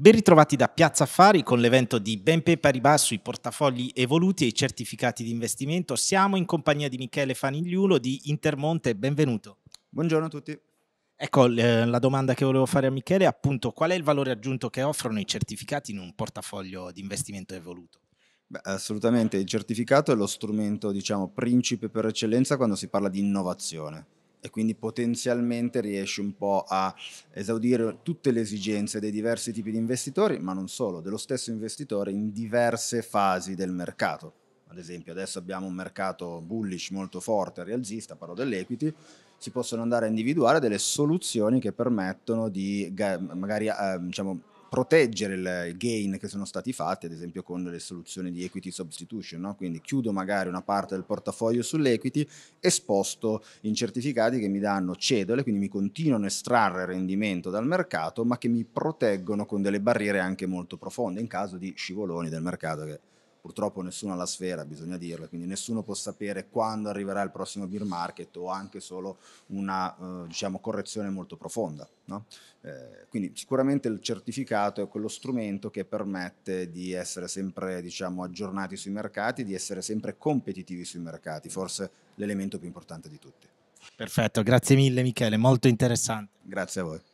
Ben ritrovati da Piazza Affari con l'evento di Benpe Paribas sui portafogli evoluti e i certificati di investimento. Siamo in compagnia di Michele Fanigliulo di Intermonte, benvenuto. Buongiorno a tutti. Ecco, la domanda che volevo fare a Michele è appunto qual è il valore aggiunto che offrono i certificati in un portafoglio di investimento evoluto? Beh, assolutamente, il certificato è lo strumento, diciamo, principe per eccellenza quando si parla di innovazione e quindi potenzialmente riesci un po' a esaudire tutte le esigenze dei diversi tipi di investitori, ma non solo, dello stesso investitore in diverse fasi del mercato. Ad esempio adesso abbiamo un mercato bullish molto forte, rialzista, parlo dell'equity, si possono andare a individuare delle soluzioni che permettono di magari eh, diciamo, proteggere il gain che sono stati fatti, ad esempio con le soluzioni di equity substitution, no? quindi chiudo magari una parte del portafoglio sull'equity e sposto in certificati che mi danno cedole, quindi mi continuano a estrarre rendimento dal mercato, ma che mi proteggono con delle barriere anche molto profonde in caso di scivoloni del mercato che purtroppo nessuno ha la sfera, bisogna dirlo, quindi nessuno può sapere quando arriverà il prossimo beer market o anche solo una eh, diciamo, correzione molto profonda. No? Eh, quindi sicuramente il certificato è quello strumento che permette di essere sempre diciamo, aggiornati sui mercati, di essere sempre competitivi sui mercati, forse l'elemento più importante di tutti. Perfetto, grazie mille Michele, molto interessante. Grazie a voi.